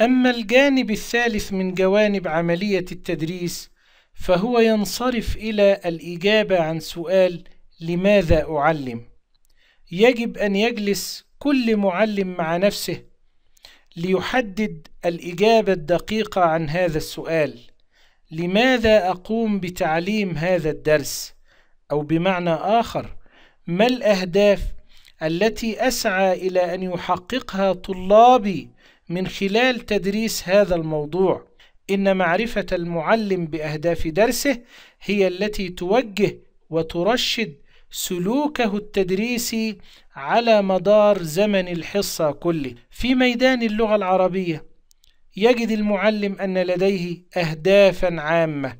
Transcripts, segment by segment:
أما الجانب الثالث من جوانب عملية التدريس فهو ينصرف إلى الإجابة عن سؤال لماذا أعلم؟ يجب أن يجلس كل معلم مع نفسه ليحدد الإجابة الدقيقة عن هذا السؤال لماذا أقوم بتعليم هذا الدرس؟ أو بمعنى آخر ما الأهداف التي أسعى إلى أن يحققها طلابي من خلال تدريس هذا الموضوع إن معرفة المعلم بأهداف درسه هي التي توجه وترشد سلوكه التدريسي على مدار زمن الحصة كله في ميدان اللغة العربية يجد المعلم أن لديه أهدافا عامة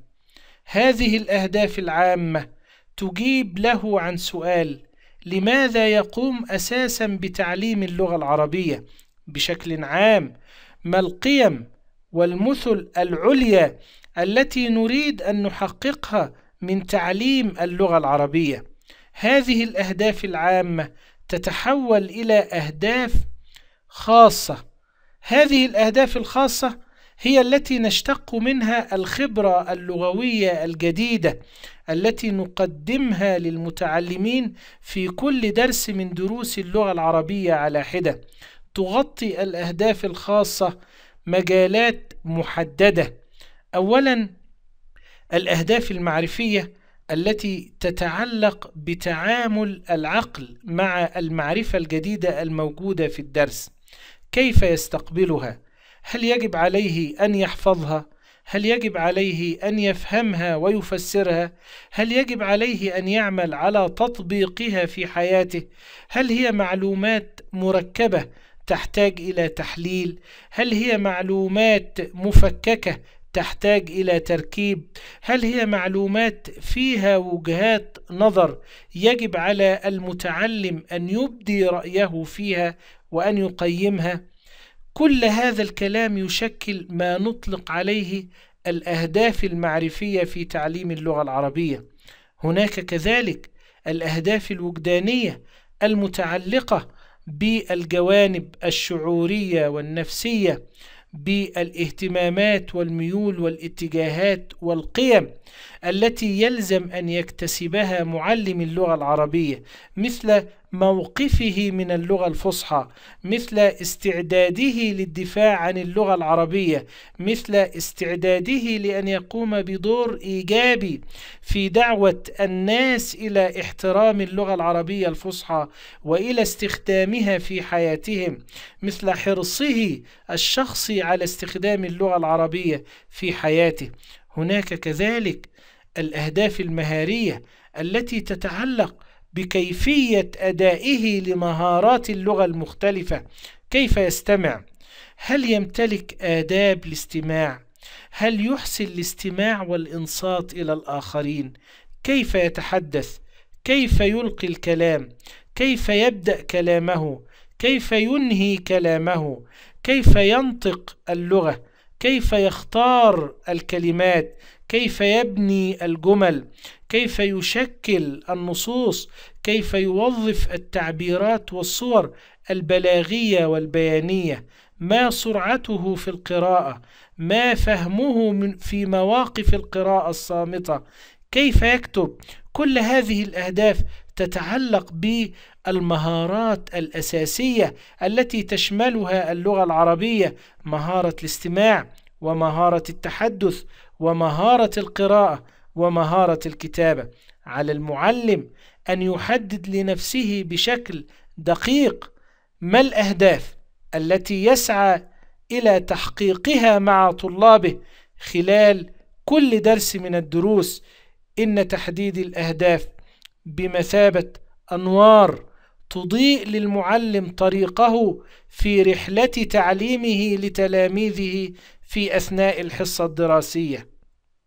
هذه الأهداف العامة تجيب له عن سؤال لماذا يقوم أساسا بتعليم اللغة العربية بشكل عام ما القيم والمثل العليا التي نريد أن نحققها من تعليم اللغة العربية هذه الأهداف العامة تتحول إلى أهداف خاصة هذه الأهداف الخاصة هي التي نشتق منها الخبرة اللغوية الجديدة التي نقدمها للمتعلمين في كل درس من دروس اللغة العربية على حدة تغطي الأهداف الخاصة مجالات محددة أولا الأهداف المعرفية التي تتعلق بتعامل العقل مع المعرفة الجديدة الموجودة في الدرس كيف يستقبلها هل يجب عليه أن يحفظها هل يجب عليه أن يفهمها ويفسرها؟ هل يجب عليه أن يعمل على تطبيقها في حياته؟ هل هي معلومات مركبة تحتاج إلى تحليل هل هي معلومات مفككة تحتاج إلى تركيب هل هي معلومات فيها وجهات نظر يجب على المتعلم أن يبدي رأيه فيها وأن يقيمها كل هذا الكلام يشكل ما نطلق عليه الأهداف المعرفية في تعليم اللغة العربية هناك كذلك الأهداف الوجدانية المتعلقة بالجوانب الشعورية والنفسية بالاهتمامات والميول والاتجاهات والقيم التي يلزم أن يكتسبها معلم اللغة العربية مثل موقفه من اللغة الفصحى مثل استعداده للدفاع عن اللغة العربية مثل استعداده لأن يقوم بدور إيجابي في دعوة الناس إلى احترام اللغة العربية الفصحى وإلى استخدامها في حياتهم مثل حرصه الشخصي على استخدام اللغة العربية في حياته هناك كذلك الأهداف المهارية التي تتعلق بكيفية أدائه لمهارات اللغة المختلفة كيف يستمع هل يمتلك آداب الاستماع هل يحسن الاستماع والإنصات إلى الآخرين كيف يتحدث كيف يلقي الكلام كيف يبدأ كلامه كيف ينهي كلامه كيف ينطق اللغة كيف يختار الكلمات كيف يبني الجمل كيف يشكل النصوص كيف يوظف التعبيرات والصور البلاغيه والبيانيه ما سرعته في القراءه ما فهمه من في مواقف القراءه الصامته كيف يكتب كل هذه الاهداف تتعلق بالمهارات الاساسيه التي تشملها اللغه العربيه مهاره الاستماع ومهاره التحدث ومهارة القراءة ومهارة الكتابة على المعلم أن يحدد لنفسه بشكل دقيق ما الأهداف التي يسعى إلى تحقيقها مع طلابه خلال كل درس من الدروس إن تحديد الأهداف بمثابة أنوار تضيء للمعلم طريقه في رحلة تعليمه لتلاميذه في أثناء الحصة الدراسية